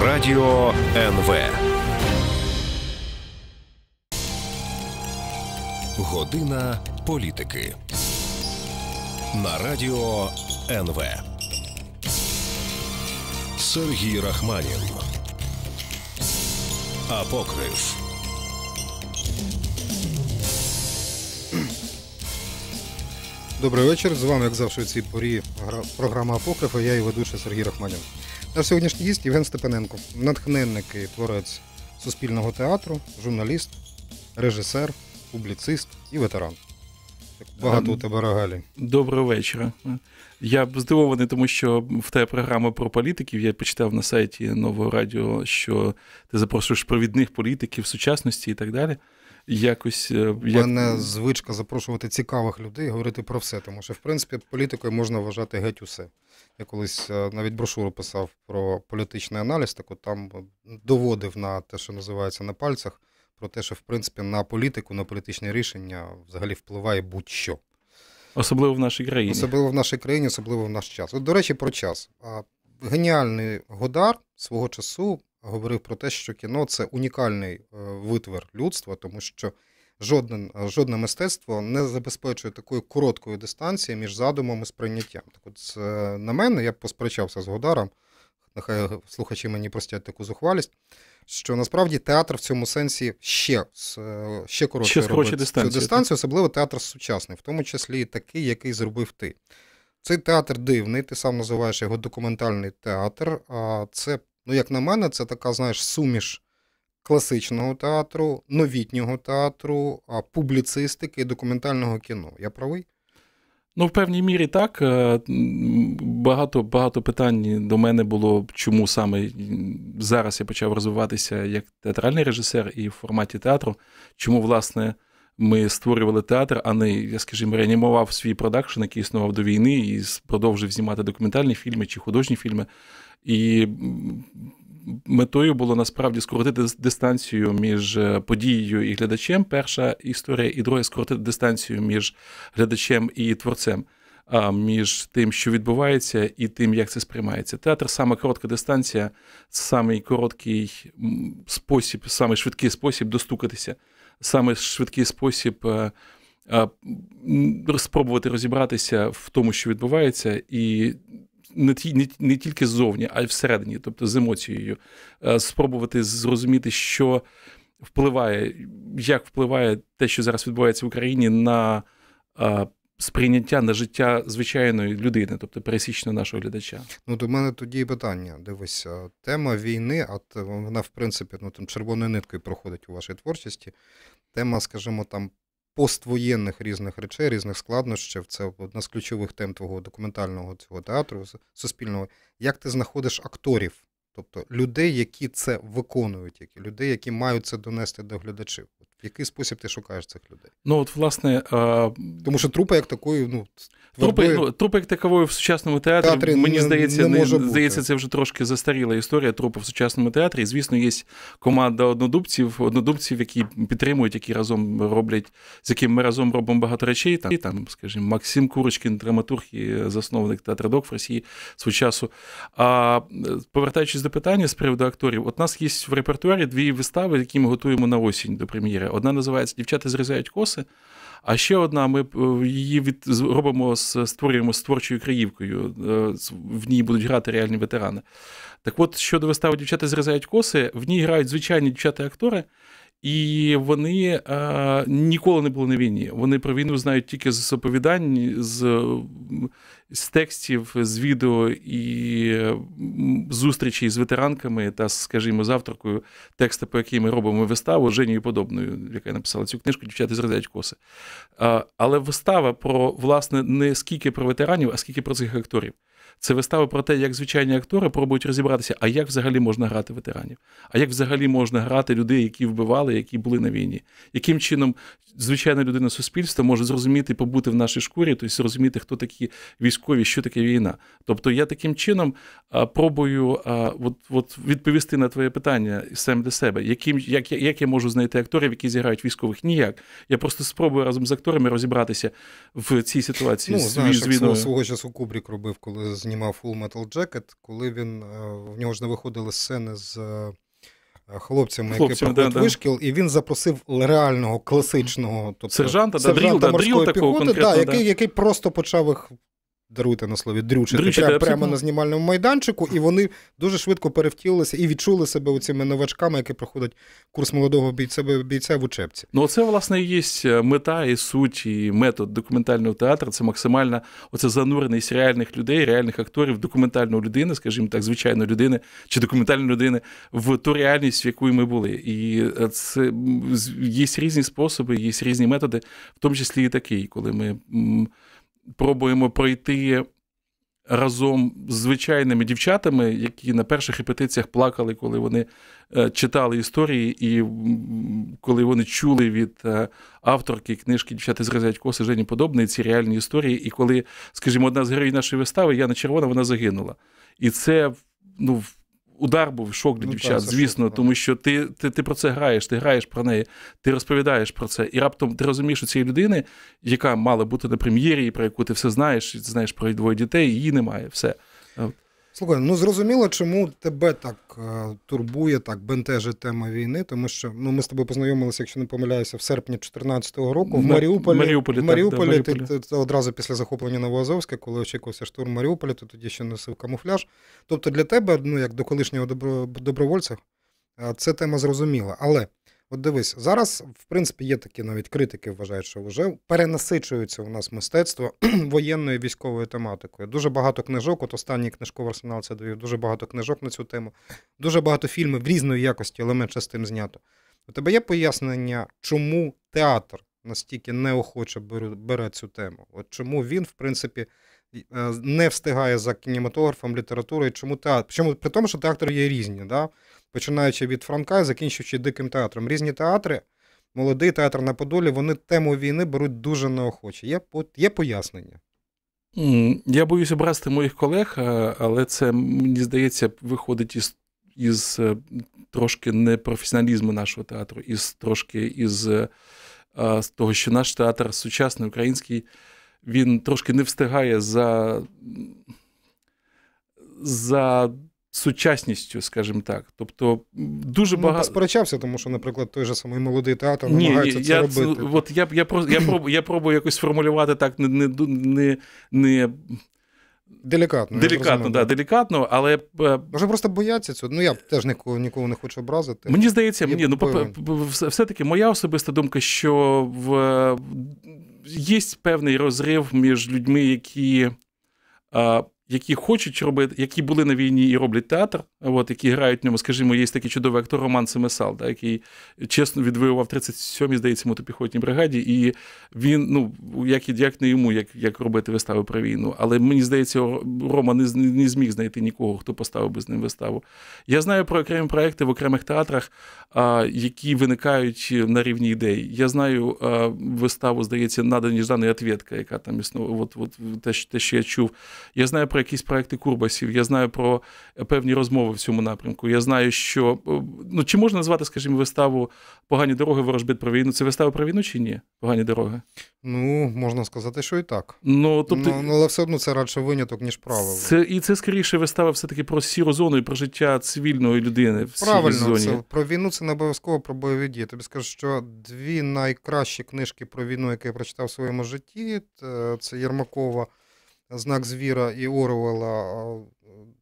Радіо НВ. Година політики. На Радіо НВ. Сергій Рахманін. Апокрив. Добрий вечір. З вами, як завжди, у цій порі програма Апокрифа. Я і ведучий Сергій Рахманін. Наш сьогоднішній гість Євген Степаненко, натхненник і творець суспільного театру, журналіст, режисер, публіцист і ветеран. Багато ем, у тебе рогалі. Доброго вечора. Я здивований, тому що в тебе програма про політиків. Я почитав на сайті Нового Радіо, що ти запрошуєш провідних політиків сучасності і так далі якось. Е, як... мене звичка запрошувати цікавих людей, говорити про все. Тому що, в принципі, політикою можна вважати геть усе. Я колись е, навіть брошуру писав про політичний аналіз, так от там е, доводив на те, що називається на пальцях, про те, що в принципі на політику, на політичні рішення взагалі впливає будь-що. Особливо в нашій країні. Особливо в нашій країні, особливо в наш час. От, до речі, про час. Геніальний Годар свого часу говорив про те, що кіно це унікальний е, витвір людства, тому що жодне, жодне мистецтво не забезпечує такої короткої дистанції між задумом і сприйняттям. Так от, е, на мене я посперечався з Годаром. Нехай слухачі мені простять таку зухвалість. Що насправді театр в цьому сенсі ще е, ще коротше робить дистанцію. цю дистанцію, особливо театр сучасний, в тому числі і такий, який зробив ти. Цей театр дивний, ти сам називаєш його документальний театр, а це Ну, як на мене, це така, знаєш, суміш класичного театру, новітнього театру, публіцистики і документального кіно. Я правий? Ну, в певній мірі так. Е, багато багато питань до мене було, чому саме зараз я почав розвиватися як театральний режисер і в форматі театру. Чому, власне, ми створювали театр, а не, я скажімо, реанімував свій продакшн, який існував до війни, і продовжив знімати документальні фільми чи художні фільми. І метою було насправді скоротити дистанцію між е, подією і глядачем. Перша історія, і друге скоротити дистанцію між глядачем і творцем. А між тим, що відбувається, і тим, як це сприймається. Театр саме коротка дистанція, самий короткий спосіб, самий швидкий спосіб достукатися, саме швидкий спосіб спробувати е, е, розібратися в тому, що відбувається, і не не, не тільки ззовні, а й всередині, тобто з емоцією, е, спробувати зрозуміти, що впливає, як впливає те, що зараз відбувається в Україні, на е, сприйняття на життя звичайної людини, тобто пересічного нашого глядача. Ну до мене тоді і питання. Дивись, тема війни, а е, вона, в принципі, ну там червоною ниткою проходить у вашій творчості. Тема, скажімо, там поствоєнних різних речей, різних складнощів. Це одна з ключових тем твого документального цього театру суспільного. Як ти знаходиш акторів, тобто людей, які це виконують, які людей, які мають це донести до глядачів? який спосіб ти шукаєш цих людей? Ну от власне. А... Тому що трупи як такої, ну. Трупи, ну, трупи як такової в сучасному театрі, театрі мені не, здається, не, не здається, це вже трошки застаріла історія трупу в сучасному театрі. звісно, є команда однодубців, однодубців, які підтримують, які разом роблять, з яким ми разом робимо багато речей. Там, там скажімо, Максим Курочкін, драматург і засновник театру Док в Росії свого часу. А повертаючись до питання з приводу акторів, от нас є в репертуарі дві вистави, які ми готуємо на осінь до прем'єри. Одна називається Дівчата зрізають коси. А ще одна, ми е, її від робимо створюємо з творчою краївкою. Е, в ній будуть грати реальні ветерани. Так от, щодо вистави Дівчата зрізають коси, в ній грають звичайні дівчата-актори. І вони а, е, ніколи не були на війні. Вони про війну знають тільки з оповідань, з з текстів, з відео і зустрічей з ветеранками та, скажімо, з авторкою текста, по якій ми робимо виставу Женією Подобною, яка написала цю книжку Дівчата зрізають коси. Але вистава про власне не скільки про ветеранів, а скільки про цих акторів. Це вистава про те, як звичайні актори пробують розібратися, а як взагалі можна грати ветеранів, а як взагалі можна грати людей, які вбивали, які були на війні, яким чином звичайна людина суспільства може зрозуміти побути в нашій шкурі, тобто зрозуміти, хто такі військові, що таке війна. Тобто я таким чином пробую от, от відповісти на твоє питання сам для себе, яким як, як я можу знайти акторів, які зіграють військових? Ніяк. Я просто спробую разом з акторами розібратися в цій ситуації. Ну, з, знаєш, з війною. свого часу Кубрік робив, коли знімав Full Metal Jacket, коли він е, в нього ж не виходили сцени з. Е, хлопцями, Хлопцям, які проходять да, вишкіл, і він запросив реального класичного тобто, сержанта, сержанта да, дріл, морської дріл піхоти, такого, да, який який просто почав їх даруйте на слові дрючити, дрючити прямо, прямо на знімальному майданчику, і вони дуже швидко перевтілилися і відчули себе цими новачками, які проходять курс молодого бійця бійця в учебці. Ну це власне і є мета і суть, і метод документального театру. Це максимально оце зануреність реальних людей, реальних акторів, документальної людини, скажімо так, звичайної людини чи документальної людини в ту реальність, в яку ми були. І е, це є різні способи, є різні методи, в тому числі і такий, коли ми пробуємо пройти разом з звичайними дівчатами, які на перших репетиціях плакали, коли вони е, читали історії, і коли вони чули від е, авторки книжки Дівчата зрізають коси Жені подобної ці реальні історії. І коли, скажімо, одна з героїв нашої вистави, Яна Червона, вона загинула. І це ну. Удар був шок для ну, дівчат, так, звісно, шок, тому що ти ти, ти про це граєш, ти граєш про неї, ти розповідаєш про це. І раптом ти розумієш, що цієї людини, яка мала бути на прем'єрі, про яку ти все знаєш, знаєш про двоє дітей, її немає. Все. Слухай, ну зрозуміло, чому тебе так е, турбує, так бентежить тема війни, тому що ну ми з тобою познайомилися, якщо не помиляюся, в серпні 2014 року в Маріуполі. Маріуполі, в Маріуполі, так, Маріуполі. Ти, ти, ти, одразу після захоплення Новоазовська, коли очікувався штурм Маріуполя, ти тоді ще носив камуфляж. Тобто для тебе, ну як до колишнього добровольця, е, це тема зрозуміла. Але От дивись, зараз, в принципі, є такі навіть критики, вважають, що вже перенасичується у нас мистецтво воєнною військовою тематикою. Дуже багато книжок. От останній книжковий арсенал це довів, дуже багато книжок на цю тему, дуже багато фільмів в різної якості, але менше з тим знято. У тебе є пояснення, чому театр настільки неохоче бере цю тему? От чому він, в принципі, Е, не встигає за кінематографом, літературою, чому театр? Чому при тому, що театри є різні, да? починаючи від Франка і закінчуючи диким театром. Різні театри, молодий театр на Подолі, вони тему війни беруть дуже неохоче. Є, Є пояснення. Я боюсь образити моїх колег, е, але це, мені здається, виходить із із е, трошки непрофесіоналізму нашого театру, із трошки із з того, що наш театр сучасний український він трошки не встигає за за сучасністю, скажімо так. Тобто дуже ну, багато. Ну, сперечався, тому що, наприклад, той же самий молодий театр ні, намагається ні, це робити. От я я, я, я, пробую, я пробую якось сформулювати так не не, не, не Делікатно. Делікатно, да, делікатно, але. Е, Може, просто бояться цього. Ну, я теж нікого, нікого не хочу образити. Мені здається, мені, ну, все-таки моя особиста думка, що в, є певний розрив між людьми, які які хочуть робити, які були на війні і роблять театр, от, які грають в ньому, скажімо, є такий чудовий актор Роман Семесал, да, який чесно відвоював 37-й, здається, мотопіхотній бригаді. І він, ну, як як не йому, як як робити вистави про війну. Але мені здається, Рома не не зміг знайти нікого, хто поставив би з ним виставу. Я знаю про окремі проекти в окремих театрах, а, які виникають на рівні ідей. Я знаю а, виставу, здається, «Нада ніждана відвідка», яка там існує, от, от, те, що я чув. Я знаю про якісь проекти Курбасів, я знаю про е, певні розмови в цьому напрямку. Я знаю, що е, ну чи можна назвати, скажімо, виставу погані дороги ворожбит про війну? Це вистава про війну чи ні? Погані дороги? Ну можна сказати, що і так. Ну тобто, ну, ну але все одно це радше виняток ніж правило. Це і це скоріше вистава, все таки про сіру зону і про життя цивільної людини. в Правильно, сірій зоні. це про війну це не обов'язково про бойові дії. Тобі скажу, що дві найкращі книжки про війну, які я прочитав в своєму житті, е, це Єрмакова знак звіра і Орвела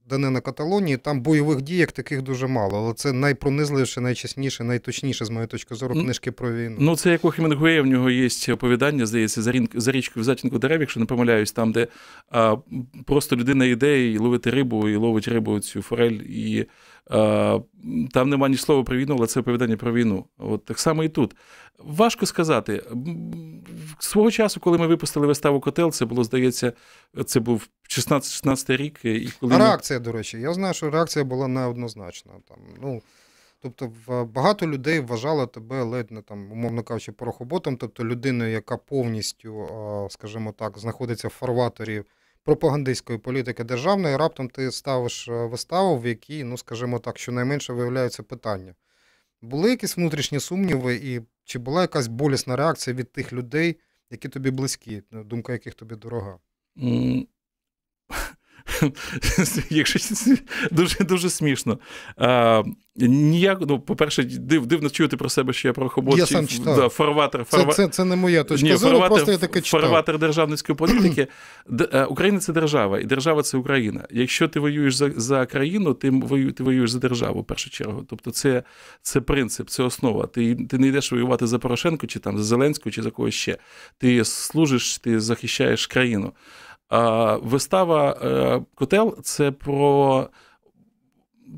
Данина Каталонії, там бойових дій таких дуже мало. Але це найпронизливіше, найчесніше, найточніше, з моєї точки зору, ну, книжки про війну. Ну, це як у Хемінгуея, в нього є оповідання, здається, за, рін... за річкою в затінку дерев, якщо не помиляюсь, там, де а, просто людина йде і ловити рибу, і ловить рибу, цю форель. і... Е, там нема ні слова про війну, але це оповідання про війну. От Так само і тут. Важко сказати. Свого часу, коли ми випустили виставу Котел, це було, здається, це був 16 16 рік. І коли Реакція, ми... до речі, я знаю, що реакція була неоднозначна. Там, ну, Тобто, багато людей вважало тебе ледь не там, умовно кажучи, порохоботом, тобто людиною, яка повністю, скажімо так, знаходиться в фарватері пропагандистської політики державної, раптом ти ставиш е, виставу, в якій, ну скажімо так, щонайменше виявляються питання. Були якісь внутрішні сумніви, і чи була якась болісна реакція від тих людей, які тобі близькі, ну, думка яких тобі дорога? Якщо дуже дуже смішно. А, ніяк, ну, По-перше, див, дивно чути про себе, що я про хобот да, фарватер. Фарва... Це, це це, не моя точка Ні, зору, фарватер, просто я таке читав. Фарватер державницької політики. Е, Україна це держава, і держава це Україна. Якщо ти воюєш за за країну, ти воюєш, ти воюєш за державу в першу чергу. Тобто, це це принцип, це основа. Ти ти не йдеш воювати за Порошенко, чи там за Зеленського, чи за когось ще. Ти служиш, ти захищаєш країну. Вистава е, Котел це про.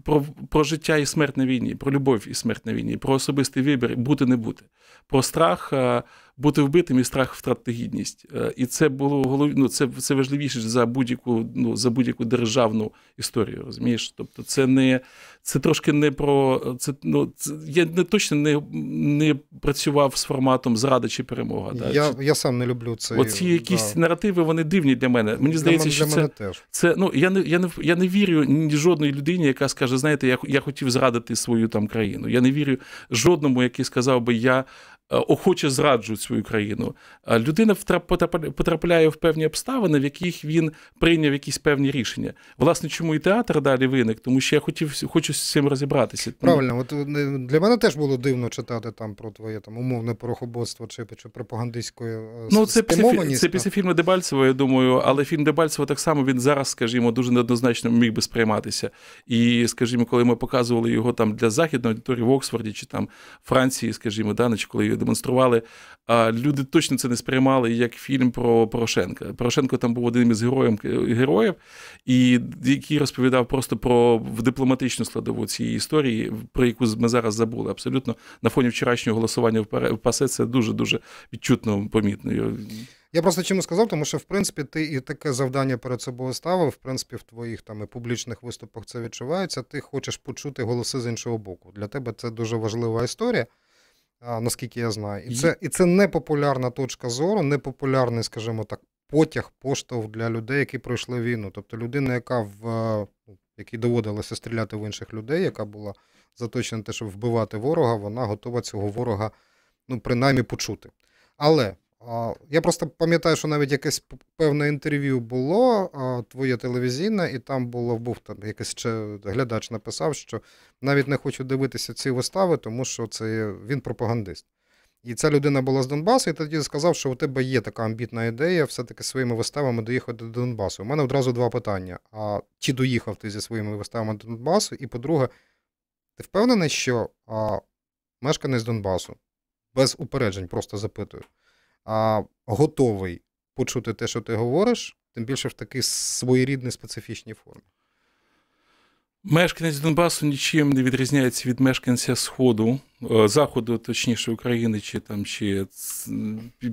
Про про життя і смерть на війні, про любов і смерть на війні, про особистий вибір бути-не бути, про страх, е, бути вбитим і страх втратити гідність. Е, і це було головне, ну, це це важливіше за будь-яку ну, за будь-яку державну історію. Розумієш? Тобто, це не це трошки не про це. Ну це я не точно не не працював з форматом зрада чи перемога. Да? Я я сам не люблю це. Оці якісь да. наративи вони дивні для мене. Мені здається, для, що для мене це теж. це ну я не я не я не вірю ні жодної людині, яка скаже, знаєте, я я хотів зрадити свою там країну. Я не вірю жодному, який сказав би я. Е, охоче зраджують свою країну. Е, людина потрапляє в певні обставини, в яких він прийняв якісь певні рішення. Власне, чому і театр далі виник, тому що я хотів хочу з цим розібратися. Правильно, от е, для мене теж було дивно читати там про твоє там умовне порохоботство чи чи пропагандистської Ну, це після, це після фільму Дебальцева, я думаю, але фільм Дебальцева так само він зараз, скажімо, дуже неоднозначно міг би сприйматися. І, скажімо, коли ми показували його там для західної аудиторії в Оксфорді чи там Франції, скажімо, да, коли демонстрували, а люди точно це не сприймали як фільм про Порошенка. Порошенко там був одним із героїв, е, героїв, і який розповідав просто про дипломатичну складову цієї історії, про яку ми зараз забули. Абсолютно на фоні вчорашнього голосування в ПАСЕ це дуже дуже відчутно помітно. Я просто чому сказав, тому що в принципі ти і таке завдання перед собою ставив. В принципі, в твоїх там і публічних виступах це відчувається. Ти хочеш почути голоси з іншого боку. Для тебе це дуже важлива історія наскільки я знаю. І це і це непопулярна точка зору, не популярний, скажімо так, потяг, поштовх для людей, які пройшли війну. Тобто людина, яка в е, ну, якій доводилося стріляти в інших людей, яка була заточена на те, щоб вбивати ворога, вона готова цього ворога, ну принаймні, почути. Але я просто пам'ятаю, що навіть якесь певне інтерв'ю було твоє телевізійне, і там було був там якийсь ще глядач написав, що навіть не хочу дивитися ці вистави, тому що це він пропагандист. І ця людина була з Донбасу, і тоді сказав, що у тебе є така амбітна ідея все-таки своїми виставами доїхати до Донбасу. У мене одразу два питання: а чи доїхав ти зі своїми виставами до Донбасу? І по-друге, ти впевнений, що а, мешканець Донбасу без упереджень просто запитую а, готовий почути те, що ти говориш, тим більше в такій своєрідній специфічній формі. Мешканець Донбасу нічим не відрізняється від мешканця Сходу, е, Заходу, точніше України, чи там чи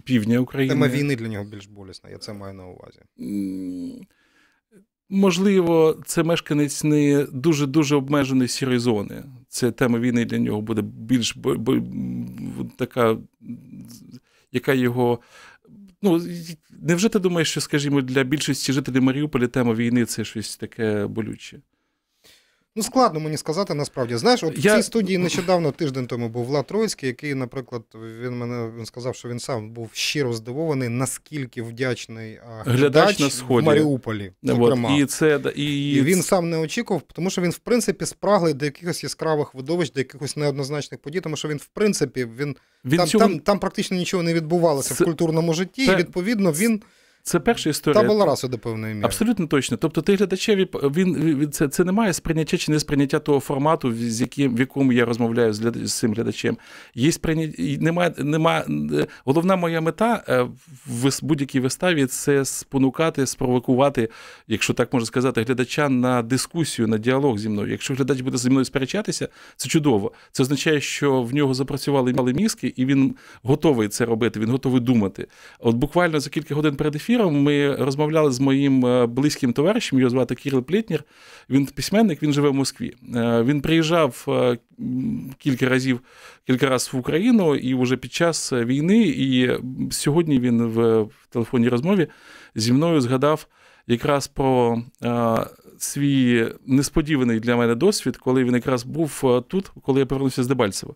Півдня України. Тема війни для нього більш болісна, я це маю на увазі. Можливо, це мешканець не дуже дуже обмеженої сірої зони. Це тема війни для нього буде більш така яка його. Ну, Невже ти думаєш, що, скажімо, для більшості жителів Маріуполя тема війни це щось таке болюче? Ну, складно мені сказати насправді. Знаєш, от я... в цій студії нещодавно тиждень тому був Влад Троїцький, який, наприклад, він мене він сказав, що він сам був щиро здивований, наскільки вдячний глядач на сході в Маріуполі. зокрема. І це і... і він сам не очікував, тому що він, в принципі, спраглий до якихось яскравих видовищ, до якихось неоднозначних подій, тому що він, в принципі, він, він там, цього... там там, практично нічого не відбувалося це... в культурному житті, це... і відповідно він. Це перша історія. Та була раз до певної міри. Абсолютно точно. Тобто, ти глядачеві він це це немає сприйняття чи не сприйняття того формату, з яким в якому я розмовляю з, з цим глядачем. Є сприйняття немає, немає. Головна моя мета е, в будь-якій виставі це спонукати, спровокувати, якщо так можна сказати, глядача на дискусію, на діалог зі мною. Якщо глядач буде зі мною сперечатися, це чудово. Це означає, що в нього запрацювали мали мізки, і він готовий це робити. Він готовий думати. От буквально за кілька годин перед ефіром ефіром ми розмовляли з моїм е, близьким товаришем, його звати Кірил Плітнір. Він письменник, він живе в Москві. Е, він приїжджав е, кілька разів, кілька разів в Україну і вже під час війни. І сьогодні він в телефонній розмові зі мною згадав якраз про свій несподіваний для мене досвід, коли він якраз був тут, коли я повернувся з Дебальцева.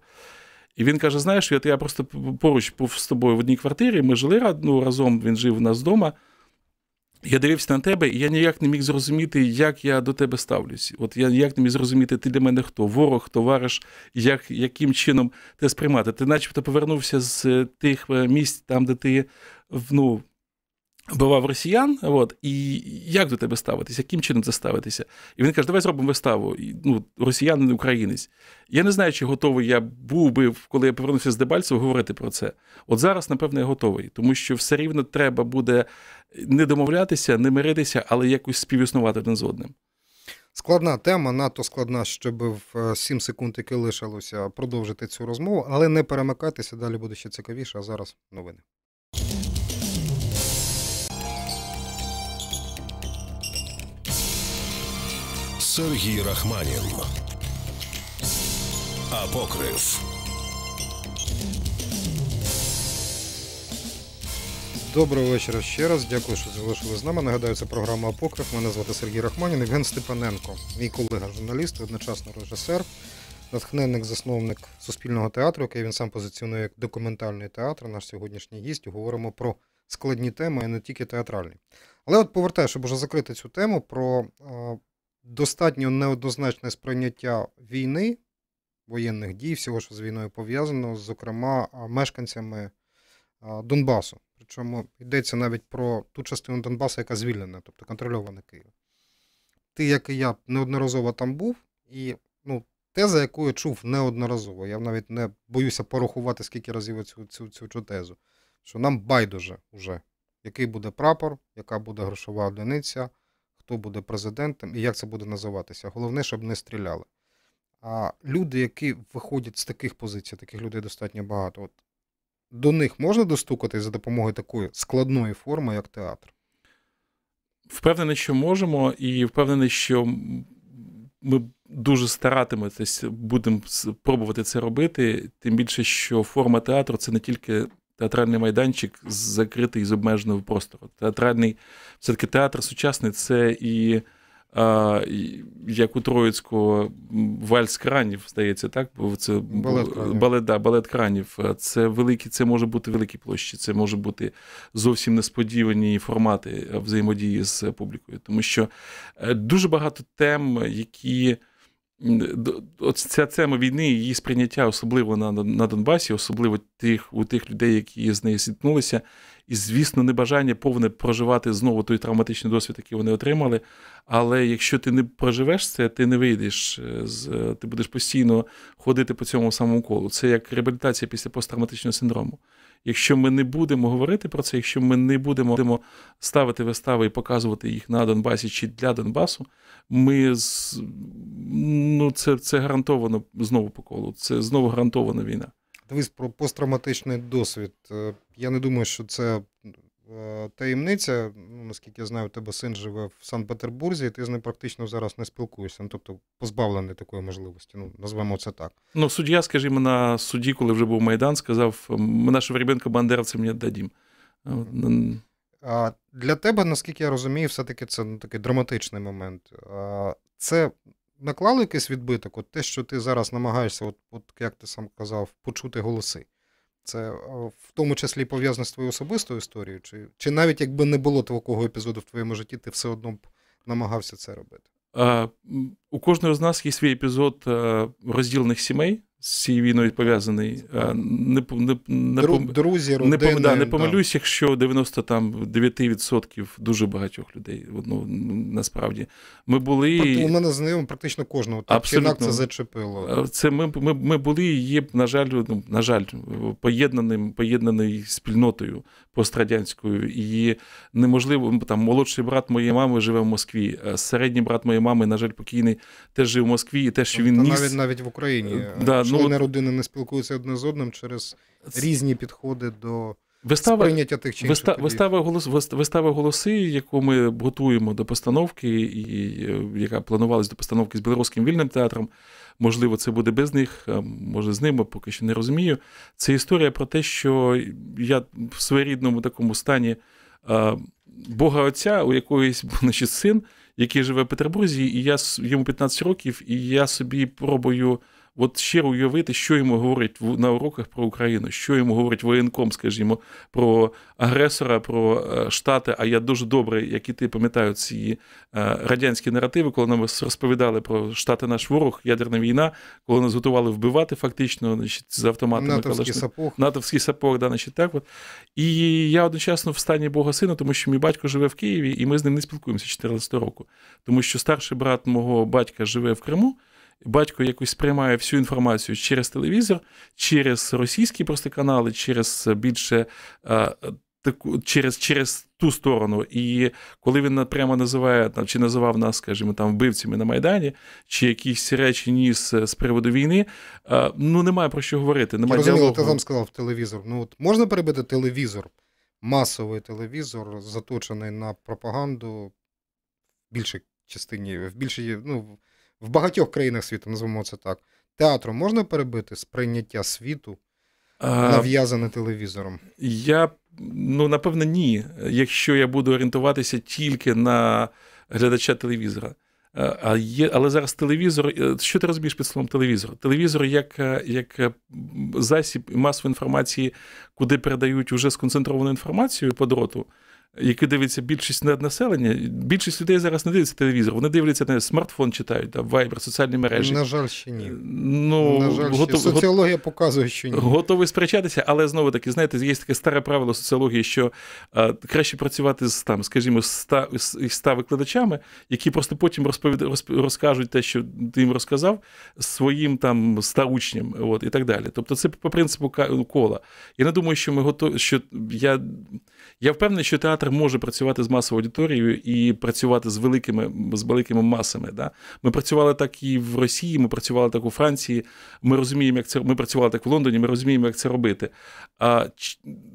І він каже: Знаєш, я, я просто поруч був з тобою в одній квартирі, ми жили ну, разом, він жив у нас вдома. Я дивився на тебе, і я ніяк не міг зрозуміти, як я до тебе ставлюсь. От я ніяк не міг зрозуміти, ти для мене хто, ворог, товариш, як, яким чином те сприймати. Ти начебто повернувся з е, тих е, місць, там, де ти ну, Бував росіян, от, і як до тебе ставитися, яким чином це ставитися? І він каже, давай зробимо виставу. І, ну, Росіянин українець. Я не знаю, чи готовий я був би, коли я повернувся з Дебальцева, говорити про це. От зараз, напевно, я готовий, тому що все рівно треба буде не домовлятися, не миритися, але якось співіснувати один з одним. Складна тема, надто складна, щоб в 7 е, секунд, які лишилося, продовжити цю розмову, але не перемикатися, далі буде ще цікавіше. А зараз новини. Сергій Рахманін. Апокриф. Доброго вечора ще раз. Дякую, що залишили з нами. Нагадаю, це програма Апокриф. Мене звати Сергій Рахманін. Євген Степаненко, мій колега, журналіст, одночасно режисер, натхненник, засновник суспільного театру, який він сам позиціонує як документальний театр. Наш сьогоднішній гість. Говоримо про складні теми, а не тільки театральні. Але от повертаю, щоб вже закрити цю тему про е, достатньо неоднозначне сприйняття війни, воєнних дій, всього, що з війною пов'язано, зокрема мешканцями Донбасу. Причому йдеться навіть про ту частину Донбасу, яка звільнена, тобто контрольована Києвом. Ти, як і я, неодноразово там був, і ну, теза, яку я чув неодноразово. Я навіть не боюся порахувати, скільки разів цю цю, цю, цю тезу, що нам байдуже вже, який буде прапор, яка буде грошова одиниця хто буде президентом і як це буде називатися. Головне, щоб не стріляли. А люди, які виходять з таких позицій, таких людей достатньо багато. От до них можна достукатись за допомогою такої складної форми, як театр? Впевнений, що можемо, і впевнений, що ми дуже старатимемось, будемо пробувати це робити. Тим більше, що форма театру це не тільки театральний майданчик закритий з обмеженого простору. Театральний, все-таки театр сучасний це і. Як у Троїцького вальс кранів здається, так це балет кранів. балет, да, балет кранів. Це великі, це може бути великі площі, це може бути зовсім несподівані формати взаємодії з публікою, тому що е, дуже багато тем, які ця тема війни, її сприйняття, особливо на на Донбасі, особливо тих, у тих людей, які з нею зіткнулися, і, звісно, небажання повне проживати знову той травматичний досвід, який вони отримали. Але якщо ти не проживеш це, ти не вийдеш, е, е, ти будеш постійно ходити по цьому самому колу. Це як реабілітація після посттравматичного синдрому. Якщо ми не будемо говорити про це, якщо ми не будемо ставити вистави і показувати їх на Донбасі чи для Донбасу, ми з ну це це гарантовано знову по колу. Це знову гарантована війна. Дивись про посттравматичний досвід. Е, я не думаю, що це Е, таємниця. Ну, Наскільки я знаю, у тебе син живе в Санкт-Петербурзі, і ти з ним практично зараз не спілкуєшся. Ну, тобто позбавлений такої можливості. Ну, назвемо це так. Ну, суддя, скажімо, на суді, коли вже був Майдан, сказав: ми нашого ребенка бандерцем, не дадім. А Для тебе, наскільки я розумію, все-таки це ну, такий драматичний момент. А, Це наклало якийсь відбиток, от те, що ти зараз намагаєшся, от, от як ти сам казав, почути голоси. Це е, в тому числі пов'язано з твоєю особистою історією, чи чи навіть якби не було такого епізоду в твоєму житті, ти все одно б намагався це робити? Е, у кожного з нас є свій епізод е, розділених сімей з цією війною пов'язаний. Не не, не, Друзі, родини, не, да, не помилюсь, да. якщо 99% дуже багатьох людей ну, насправді ми були. У мене знайомо практично кожного Абсолютно. Інак це зачепило. Це ми ми, ми були і є, на жаль, ну, на жаль, поєднаним, поєднаною спільнотою пострадянською. І неможливо ну, там молодший брат моєї мами живе в Москві. Середній брат моєї мами, на жаль, покійний теж жив в Москві, і те, що він Та ніс... навіть навіть в Україні. Да, сьогодні ну, родини не спілкуються одне з одним через різні підходи до. Вистава тих чи вистава, вистава голос вистава голоси, яку ми готуємо до постановки, і е, яка планувалась до постановки з білоруським вільним театром. Можливо, це буде без них, може з ними, поки що не розумію. Це історія про те, що я в своєрідному такому стані Бога Отця, у якоїсь значить, син, який живе в Петербурзі, і я йому 15 років, і я собі пробую. От щиро уявити, що йому говорить на уроках про Україну, що йому говорить воєнком, скажімо, про агресора, про е, штати. А я дуже добре, і ти пам'ятаю, ці е, радянські наративи, коли нам розповідали про штати наш ворог, ядерна війна, коли нас готували вбивати фактично значить, з автоматами натовський сапог. натовський сапог, да, значить, так от. І я одночасно в стані Бога сина, тому що мій батько живе в Києві, і ми з ним не спілкуємося 14 року, тому що старший брат мого батька живе в Криму батько якось сприймає всю інформацію через телевізор, через російські просто канали, через більше е, таку через через ту сторону. І коли він прямо називає чи називав нас, скажімо, там вбивцями на Майдані, чи якісь речі ніс е, з приводу війни, е, ну немає про що говорити. Немає Я розуміло, ти сам сказав телевізор. Ну от можна перебити телевізор, масовий телевізор, заточений на пропаганду більше частині в більшій ну в багатьох країнах світу, назвемо це так. театру можна перебити сприйняття світу, нав'язане телевізором? Я ну напевно ні. Якщо я буду орієнтуватися тільки на глядача телевізора. А є, Але зараз телевізор, е, що ти розумієш під словом телевізор? Телевізор як е, як е, засіб масової інформації, куди передають уже сконцентровану інформацію по дроту, які дивиться більшість населення, більшість людей зараз не дивиться телевізор, вони дивляться на смартфон, читають, там, вайбер, соціальні мережі. На жаль, ще ні. Ну, на жаль, готов... ще. Соціологія показує, що ні. Готовий сперечатися, але знову таки, знаєте, є таке старе правило соціології, що а, краще працювати з там, скажімо, з 100, з 100 викладачами, які просто потім розповід... розп... розкажуть те, що ти їм розказав, своїм там 100 учням, от, і так далі. Тобто, це по принципу кола. Я не думаю, що ми готові, що я, я впевнений, що театр театр може працювати з масовою аудиторією і працювати з великими з великими масами. Да? Ми працювали так і в Росії, ми працювали так у Франції. Ми розуміємо, як це ми працювали так в Лондоні, ми розуміємо, як це робити. А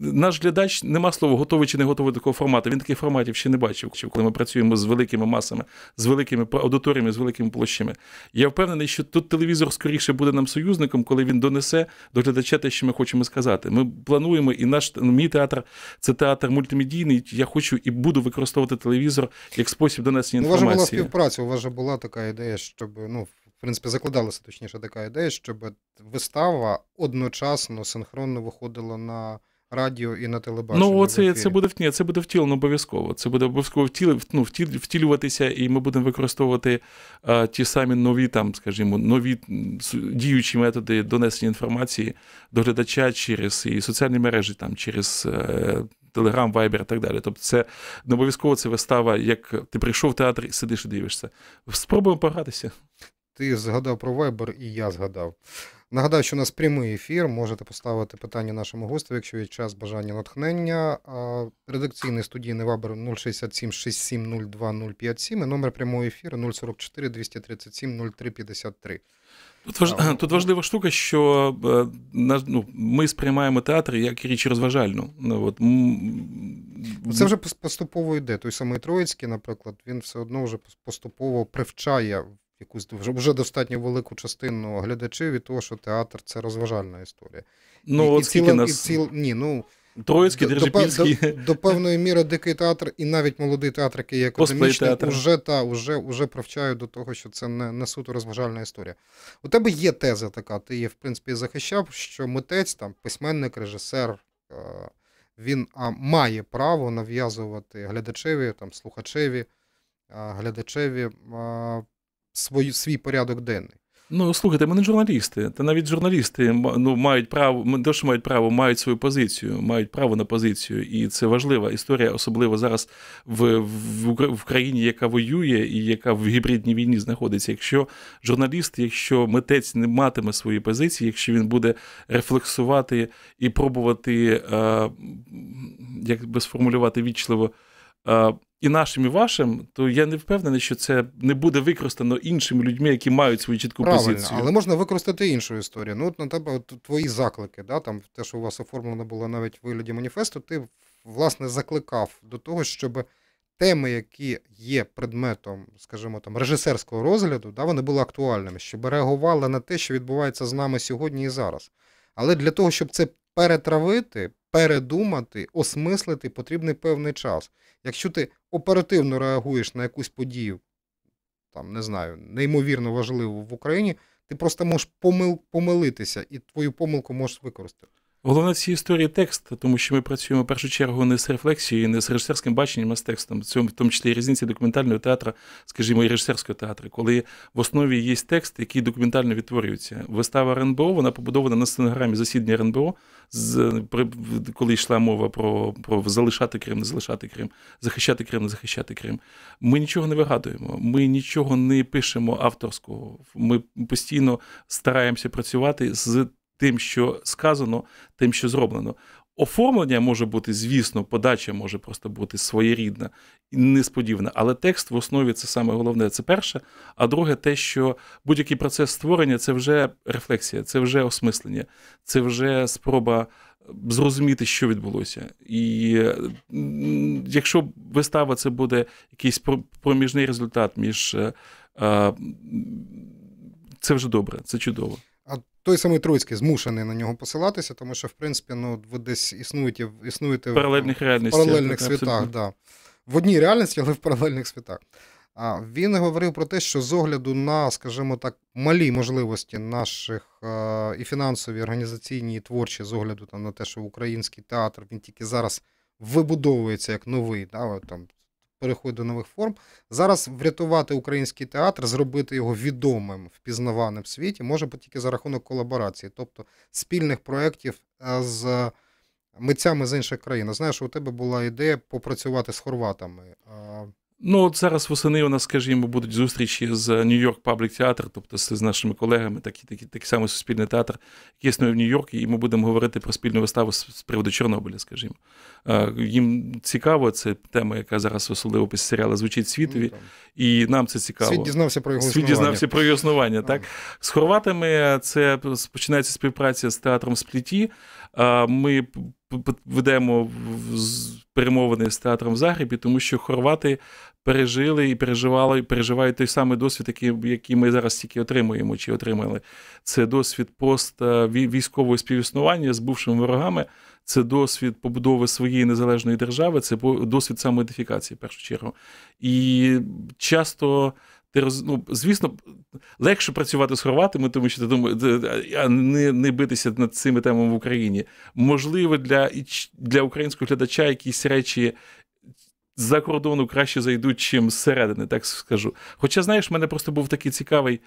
наш глядач нема слова готовий чи не готовий до такого формату. Він таких форматів ще не бачив, коли ми працюємо з великими масами, з великими аудиторіями, з великими площами. Я впевнений, що тут телевізор скоріше буде нам союзником, коли він донесе до глядача те, що ми хочемо сказати. Ми плануємо, і наш мій театр це театр мультимедійний, я хочу і буду використовувати телевізор як спосіб донесення інформації. Ну, у вас була співпраця. У вас же була така ідея, щоб ну в принципі закладалася точніше така ідея, щоб вистава одночасно синхронно виходила на. Радіо і на телебаченні. Ну, це це буде ні, це буде втілено обов'язково. Це буде обов'язково втіл, ну, втіл, втілюватися, і ми будемо використовувати а, е, ті самі нові, там, скажімо, нові діючі методи донесення інформації до глядача через і соціальні мережі, там, через е, Телеграм, Вайбер і так далі. Тобто, це не обов'язково це вистава, як ти прийшов в театр і сидиш і дивишся. Спробуємо погратися. Ти згадав про Вайбер, і я згадав. Нагадаю, що у нас прямий ефір. Можете поставити питання нашому гостю, якщо є час бажання натхнення. Редакційний студійний вабер 067 67 02 057 і номер прямого ефіру 044 237 0353. Тут важлива штука, що е, ну, ми сприймаємо театр як річ розважальну. Ну, от. Це вже поступово йде. Той самий Троїцький, наприклад, він все одно вже поступово привчає якусь вже достатньо велику частину глядачів від того, що театр це розважальна історія. Ну, і, от і, ціла, нас... і ціл... Ні, ну, Троїцький, Держипільський. До, до, до певної міри дикий театр і навіть молодий театр, який є академічний, вже та, уже, уже провчають до того, що це не, не суто розважальна історія. У тебе є теза така, ти її, в принципі, захищав, що митець, там, письменник, режисер. Е, він а, має право нав'язувати глядачеві, там, слухачеві, е, глядачеві а, е, свою, свій порядок денний. Ну, слухайте, ми не журналісти. Та навіть журналісти ну, мають право, не те, що мають право, мають свою позицію, мають право на позицію. І це важлива історія, особливо зараз в в, в країні, яка воює і яка в гібридній війні знаходиться. Якщо журналіст, якщо митець не матиме свої позиції, якщо він буде рефлексувати і пробувати, е, як би сформулювати вічливо. Е, і нашим, і вашим, то я не впевнений, що це не буде використано іншими людьми, які мають свою чітку Правильно, позицію. Але можна використати іншу історію. Ну, от на тебе от, твої заклики, да, там те, що у вас оформлено було навіть в вигляді маніфесту, ти власне закликав до того, щоб. Теми, які є предметом, скажімо, там режисерського розгляду, да, вони були актуальними, щоб реагували на те, що відбувається з нами сьогодні і зараз. Але для того, щоб це перетравити, передумати, осмислити потрібний певний час. Якщо ти оперативно реагуєш на якусь подію, там не знаю, неймовірно важливу в Україні, ти просто можеш помил, помилитися, і твою помилку можеш використати. Головне цій історії текст, тому що ми працюємо в першу чергу не з рефлексією, не з режисерським баченням, а з текстом. В цьому в тому числі різниці документального театру, скажімо, і режисерського театру, коли в основі є текст, який документально відтворюється. Вистава РНБО вона побудована на сценограмі засідання РНБО, з, коли йшла мова про про залишати Крим, не залишати Крим, захищати Крим, не захищати Крим. Ми нічого не вигадуємо, ми нічого не пишемо авторського. Ми постійно стараємося працювати з тим, що сказано, тим, що зроблено. Оформлення може бути, звісно, подача може просто бути своєрідна і несподівана, але текст в основі це саме головне. Це перше. А друге, те, що будь-який процес створення це вже рефлексія, це вже осмислення, це вже спроба е, зрозуміти, що відбулося. І якщо вистава це буде якийсь проміжний результат між е, це вже добре, це чудово той самий Троцький змушений на нього посилатися, тому що в принципі ну ви десь існують існуєте паралельних в, в паралельних світах. Да. В одній реальності, але в паралельних світах. А він говорив про те, що з огляду на, скажімо так, малі можливості наших е- і фінансові, і організаційні, і творчі, з огляду там на те, що український театр він тільки зараз вибудовується як новий. Да, там переходить до нових форм. Зараз врятувати український театр, зробити його відомим впізнаваним в світі може бути тільки за рахунок колаборації, тобто спільних проєктів е, з митцями з інших країн. Знаєш, у тебе була ідея попрацювати з хорватами. Ну, от зараз восени у нас, скажімо, будуть зустрічі з Нью-Йорк Паблік Театр, тобто з нашими колегами, такий такі, такі саме суспільний театр, який існує в нью йорк і ми будемо говорити про спільну виставу з, з приводу Чорнобиля, скажімо. Їм цікаво, це тема, яка зараз особливо після серіалу звучить світові, ну, і нам це цікаво. Світ дізнався про його існування. Світ дізнався про його існування. так? З хорватами це починається співпраця з театром Спліті. Ми ведемо перемовини з театром в Загребі, тому що хорвати пережили і переживали, і переживають той самий досвід, який який ми зараз тільки отримуємо чи отримали. Це досвід пост е, військового співіснування з бувшими ворогами, це досвід побудови своєї незалежної держави, це досвід самоідентифікації, в першу чергу. І часто. Ти роз... ну, звісно, легше працювати з хорватами, тому що ти думаєш, а не не битися над цими темами в Україні. Можливо, для для українського глядача якісь речі, з-за кордону краще зайдуть, чим зсередини, так скажу. Хоча, знаєш, в мене просто був такий цікавий,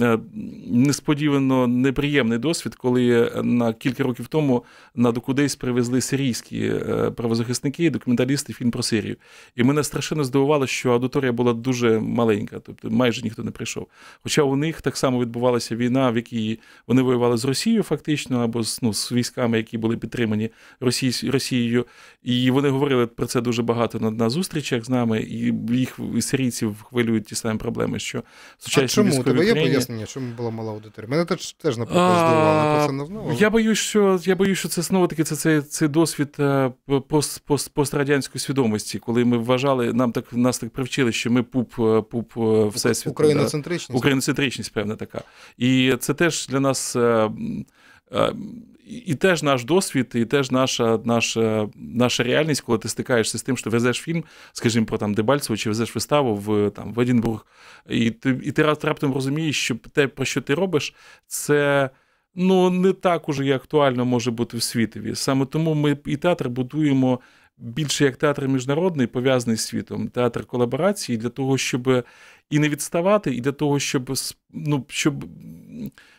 е, несподівано неприємний досвід, коли е, на кілька років тому на Докудейс привезли сирійські е, правозахисники документалісти фільм про Сирію. І мене страшенно здивувало, що аудиторія була дуже маленька, тобто майже ніхто не прийшов. Хоча у них так само відбувалася війна, в якій вони воювали з Росією, фактично, або з, ну, з військами, які були підтримані Росією, і вони говорили про це дуже багато на зустрічах з нами, і їх і сирійців хвилюють ті самі проблеми, що сучасні А Чому військові тебе є Україні... пояснення, чому була мала аудиторія? Мене теж теж наприклад здивувало Я боюсь, що я боюсь, що це знову таки це це, це досвід е, пост, пост, пострадянської свідомості, коли ми вважали, нам так нас так привчили, що ми пуп е, пуп е, всесвіту. Україноцентричність. Україноцентричність, певна така. І це теж для нас і теж наш досвід, і теж наша наша, наша реальність, коли ти стикаєшся з тим, що везеш фільм, скажімо, про там Дебальцево, чи везеш виставу в там в Едінбург, і ти і ти раптом розумієш, що те, про що ти робиш, це. Ну, не так уже і актуально може бути в світові. Саме тому ми і театр будуємо більше як театр міжнародний, пов'язаний з світом, театр колаборації для того, щоб і не відставати, і для того, щоб ну, щоб,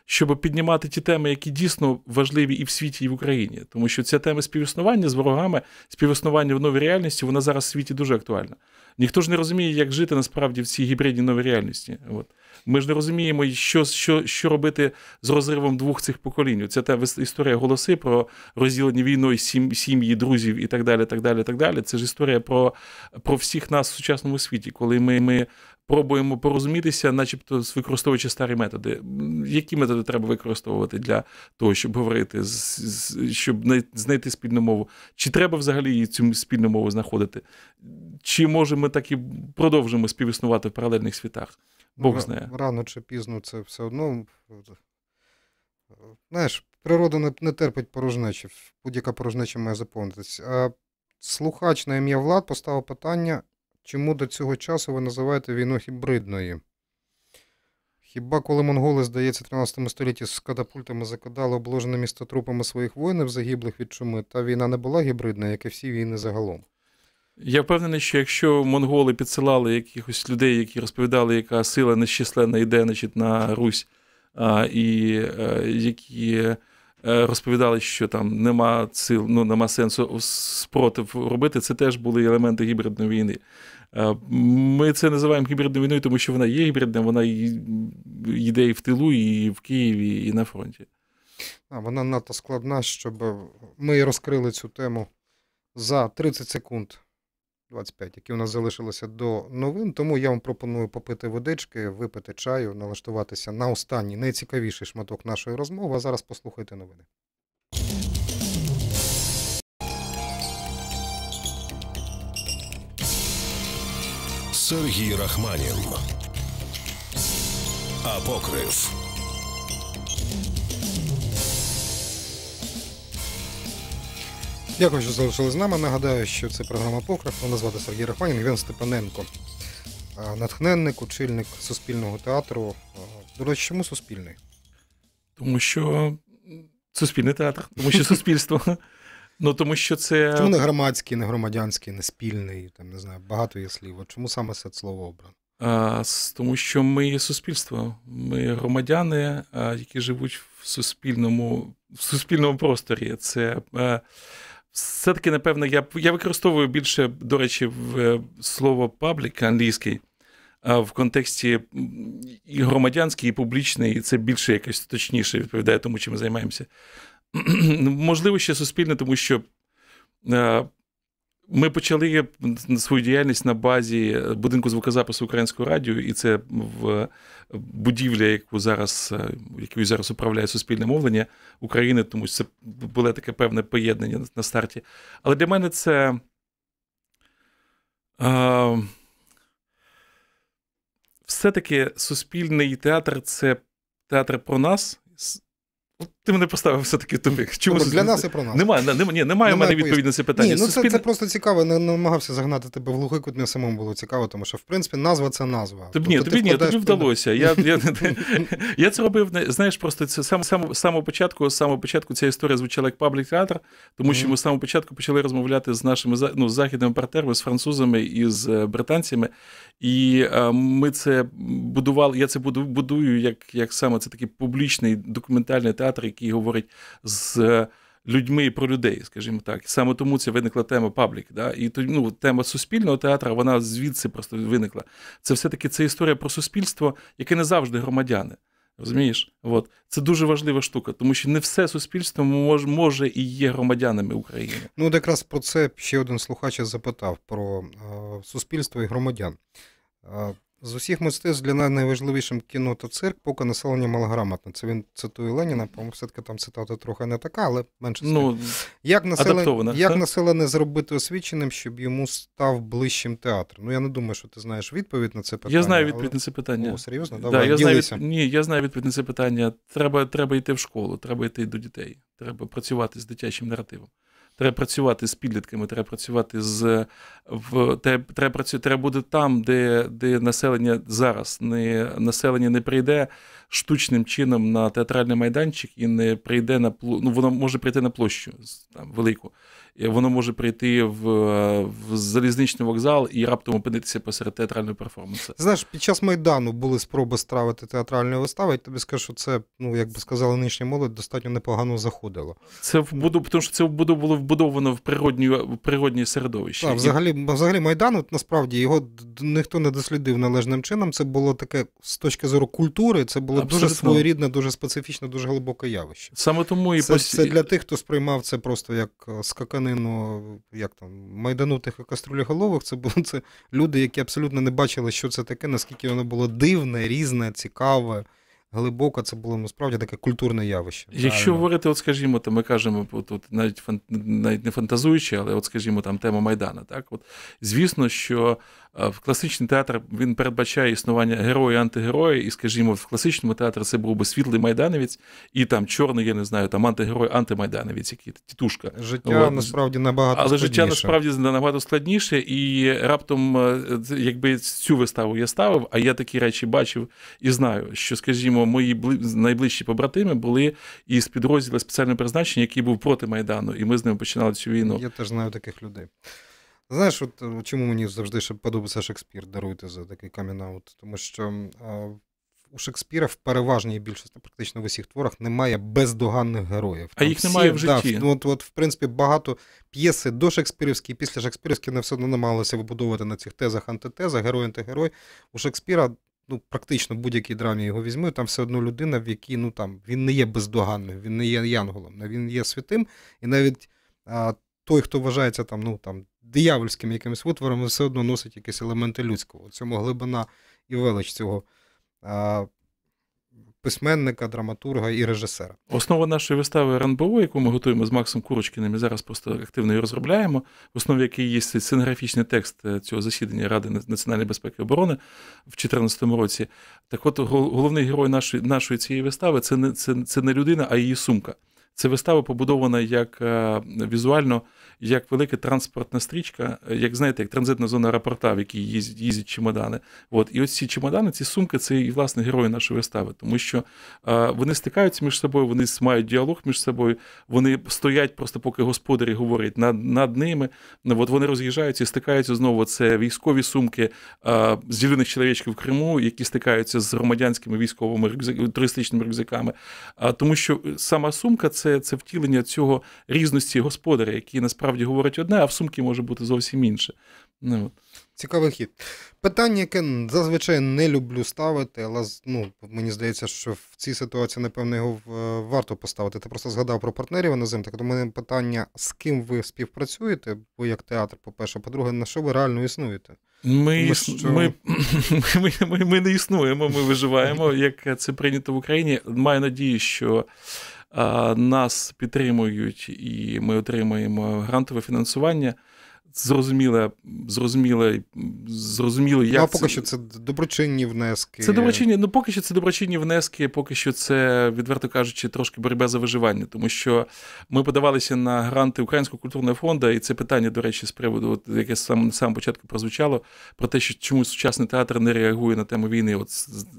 щоб піднімати ті теми, які дійсно важливі і в світі, і в Україні. Тому що ця тема співіснування з ворогами, співіснування в новій реальності, вона зараз в світі дуже актуальна. Ніхто ж не розуміє, як жити насправді в цій гібридній новій реальності. От. Ми ж не розуміємо, що що, що робити з розривом двох цих поколінь. Це та історія голоси про розділені війною сім'ї, друзів і так далі. так далі, так далі, далі. Це ж історія про про всіх нас в сучасному світі, коли ми, ми пробуємо порозумітися, начебто використовуючи старі методи. Які методи треба використовувати для того, щоб говорити, щоб знайти спільну мову? Чи треба взагалі цю спільну мову знаходити? Чи може ми так і продовжимо співіснувати в паралельних світах? Ну, Бог знає. Рано чи пізно це все одно. Е, знаєш, природа не, не терпить порожнечі, будь-яка порожнеча має заповнитися. А слухач на ім'я Влад поставив питання, чому до цього часу ви називаєте війну гібридною? Хіба коли монголи, здається, в 13 столітті з катапультами закидали обложене місто трупами своїх воїнів, загиблих від чуми, та війна не була гібридна, як і всі війни загалом? Я впевнений, що якщо монголи підсилали якихось людей, які розповідали, яка сила нещисленна йде значить, на Русь, а, і а, е, які е, розповідали, що там нема сил, ну нема сенсу спротив робити, це теж були елементи гібридної війни. Е, ми це називаємо гібридною війною, тому що вона є гібридна, вона йде і в тилу, і в Києві, і на фронті. А, вона надто складна, щоб ми розкрили цю тему за 30 секунд. 25, які у нас залишилися до новин. Тому я вам пропоную попити водички, випити чаю, налаштуватися на останній найцікавіший шматок нашої розмови. А зараз послухайте новини. Сергій Рахманін. Апокрив. Дякую, що залишили з нами. Нагадаю, що це програма Покрив. Мене звати Сергій Рахманін, Євген Степаненко, натхненник, очільник суспільного театру. До речі, чому суспільний? Тому що суспільний театр, тому що суспільство. Ну, тому що це. Чому не громадський, не громадянський, не спільний, там не знаю, багато є слів. Чому саме це слово обрано? А, Тому що ми є суспільство, ми громадяни, які живуть в суспільному в суспільному просторі. Це е, все-таки, напевно, я я використовую більше, до речі, в е, слово паблік англійський, в контексті і громадянський, і публічний, і це більше якось точніше відповідає тому, чим ми займаємося. Можливо, ще суспільне, тому що е, ми почали е, свою діяльність на базі будинку звукозапису українського радіо, і це в будівля, яку зараз е, якою зараз управляє суспільне мовлення України, тому що це було таке певне поєднання на старті. Але для мене це. Е, все-таки суспільний театр це театр про нас. Ти мене поставив все-таки тупик. Чому Добре, для нас і про нас. Немає немає, немає, немає в мене відповідності питання. Ні, ну Суспіль... це, це просто цікаво. Не намагався загнати тебе в глухий кут, мені самому було цікаво, тому що в принципі назва це назва. Тоб, тобто ні, тобі ні, тобі вдалося. Я я, я це робив. Знаєш, просто це сам сам самого початку. самого початку ця історія звучала як паблік театр, тому що ми з самого початку почали розмовляти з нашими ну, з західними партнерами, з французами і з е, британцями. І а, е, ми це будували. Я це будую як як саме це такий публічний документальний театр який говорить з. Е, людьми про людей, скажімо так, саме тому це виникла тема паблік. Да? І ну, тема суспільного театру, вона звідси просто виникла. Це все-таки це історія про суспільство, яке не завжди громадяни. Розумієш? От. Це дуже важлива штука, тому що не все суспільство мож, може і є громадянами України. Ну, якраз про це ще один слухач запитав: про е, суспільство і громадян. Е, з усіх мистецтв для нас найважливішим кіно та цирк, поки населення малограмотне. Це він цитує Леніна, по-моєму, все-таки там цитата трохи не така, але менше ну, Як населення як населення зробити освіченим, щоб йому став ближчим театр? Ну я не думаю, що ти знаєш відповідь на це питання. Я знаю відповідь але... на це питання. О, серйозно? Да, я знаю, Ні, я знаю відповідь на це питання. Треба треба йти в школу, треба йти до дітей, треба працювати з дитячим наративом. Треба працювати з підлітками, треба працювати з в те треба працює, треба буде там, де де населення зараз не населення не прийде штучним чином на театральний майданчик і не прийде на ну, воно може прийти на площу там велику. Воно може прийти в в залізничний вокзал і раптом опинитися посеред театрального перформансу. Знаєш, під час майдану були спроби стравити театральні вистави. Я тобі скажу, що це, ну як би сказала нинішня молодь, достатньо непогано заходило. Це вбудов, тому що це було вбудовано в природні в природні середовище. Так, Взагалі взагалі Майдан, от насправді його ніхто не дослідив належним чином. Це було таке з точки зору культури, це було Абсолютно. дуже своєрідне, дуже специфічне, дуже глибоке явище. Саме тому і це, пос... це для тих, хто сприймав це просто як е, скаканину, як там майданутих і каструліголових. Це було це люди, які абсолютно не бачили, що це таке, наскільки воно було дивне, різне, цікаве глибоко, це було насправді таке культурне явище. Якщо правильно? говорити, от скажімо, то ми кажемо тут навіть фан, навіть не фантазуючи, але от скажімо, там тема Майдана. Так, от звісно, що в класичний театр він передбачає існування героя і антигероя, і, скажімо, в класичному театрі це був би світлий майдановець, і там чорний, я не знаю, там антигерой, антимайдановець, який тітушка. Життя От. насправді набагато. Але складніше. життя насправді набагато складніше, і раптом, е, якби цю виставу я ставив, а я такі речі бачив і знаю, що, скажімо, мої найближчі побратими були із підрозділу спеціального призначення, який був проти Майдану, і ми з ними починали цю війну. Я теж знаю таких людей. Знаєш, от е, чому мені завжди ще подобається Шекспір даруйте за такий камінаут? Тому що а, у Шекспіра в переважній більшості, практично в усіх творах, немає бездоганних героїв. А їх всі, немає в житті. Да, ну, от, от, В принципі, багато п'єси до Шекспірівської, після Шекспірівської не все одно намагалися вибудовувати на цих тезах антитеза, герой-антигерой. У Шекспіра. Ну, практично будь-якій драмі його візьму, там все одно людина, в якій ну там він не є бездоганним, він не є янголом, він є святим. І навіть а, той, хто вважається там, ну там диявольським якимось витвором, все одно носить якісь елементи людського. цьому глибина і велич цього. А, Письменника, драматурга і режисера. Основа нашої вистави РНБО, яку ми готуємо з Максом Курочкиним і зараз просто активно її розробляємо, в основі якої є сценографічний текст е, цього засідання Ради національної безпеки і оборони в 2014 році. Так от головний герой нашої нашої цієї вистави це не це, це не людина, а її сумка. Це вистава побудована як е, візуально, як велика транспортна стрічка, як знаєте, як транзитна зона аеропорта, в якій їздять, їздять чемодани. От і ось ці чемодани, ці сумки, це і власне герої нашої вистави, тому що е, вони стикаються між собою, вони мають діалог між собою, вони стоять просто, поки господарі говорять над над ними. От вони роз'їжджаються і стикаються знову. Це військові сумки з е, зелених чоловічків в Криму, які стикаються з громадянськими військовими рюкзак, туристичними рюкзаками. Тому що сама сумка це це втілення цього різності господаря, який насправді говорить одне, а в сумки може бути зовсім інше. Ну, Цікавий хід. Питання, яке зазвичай не люблю ставити, але ну, мені здається, що в цій ситуації, напевно, його е, варто поставити. Ти просто згадав про партнерів іноземних, так у мене питання, з ким ви співпрацюєте, бо як театр, по-перше, по-друге, на що ви реально існуєте? Ми ми, ми, ми, ми не існуємо, ми виживаємо, як це прийнято в Україні. Маю надію, що нас підтримують і ми отримаємо грантове фінансування зрозуміле, зрозуміле, зрозуміло, ну, як. Ну, а поки це... що це доброчинні внески. Це доброчинні, ну поки що це доброчинні внески, поки що це, відверто кажучи, трошки боротьба за виживання, тому що ми подавалися на гранти Українського культурного фонду, і це питання, до речі, з приводу, от, яке сам на самому початку прозвучало, про те, що чому сучасний театр не реагує на тему війни. От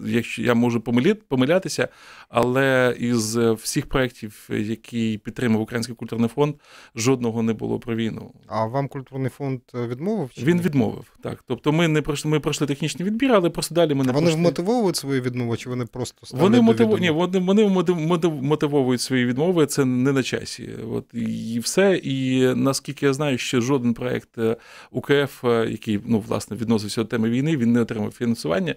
якщо я можу помилятися, але із е, всіх проєктів, які підтримав Український культурний фонд, жодного не було про війну. А вам культурний Аграрний фонд е, відмовив? Чи Він відмовив, так. Тобто ми не пройшли, ми пройшли технічний відбір, але просто далі ми не а Вони пройшли. ж мотивовують свої відмови, чи вони просто ставлять вони мотиву... Ні, вони, вони мотивовують свої відмови, це не на часі. От І все. І наскільки я знаю, що жоден проект е, УКФ, е, який ну, власне відносився до теми війни, він не отримав фінансування.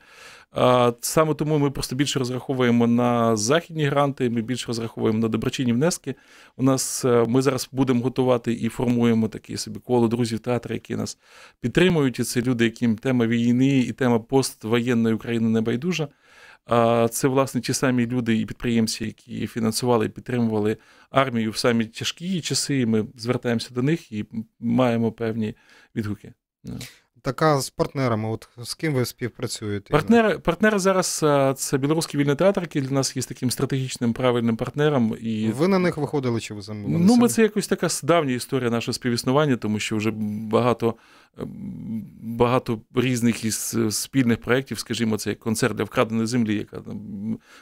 Саме тому ми просто більше розраховуємо на західні гранти, ми більше розраховуємо на доброчинні внески. У нас е, ми зараз будемо готувати і формуємо такі собі коло друзів театру, які нас підтримують. І це люди, яким тема війни і тема поствоєнної України не байдужа. Це, власне, ті самі люди і підприємці, які фінансували і підтримували армію в самі тяжкі часи. Ми звертаємося до них і маємо певні відгуки така з партнерами. От з ким ви співпрацюєте? Партнери партнери зараз е, це білоруський вільний театр, який для нас є таким стратегічним правильним партнером. І ви на них виходили? Чи ви замовили? Ну ми це якось така давня історія нашого співіснування, тому що вже багато багато різних із е, спільних проєктів, скажімо, це концерт для вкраденої землі, яка